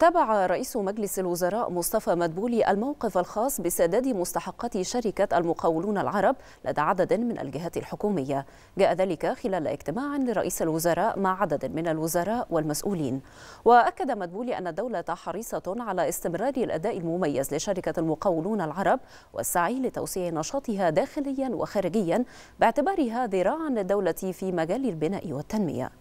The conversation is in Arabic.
تابع رئيس مجلس الوزراء مصطفى مدبولي الموقف الخاص بسداد مستحقات شركة المقاولون العرب لدى عدد من الجهات الحكومية جاء ذلك خلال اجتماع لرئيس الوزراء مع عدد من الوزراء والمسؤولين وأكد مدبولي أن الدولة حريصة على استمرار الأداء المميز لشركة المقاولون العرب والسعي لتوسيع نشاطها داخليا وخارجيا باعتبارها ذراعا للدولة في مجال البناء والتنمية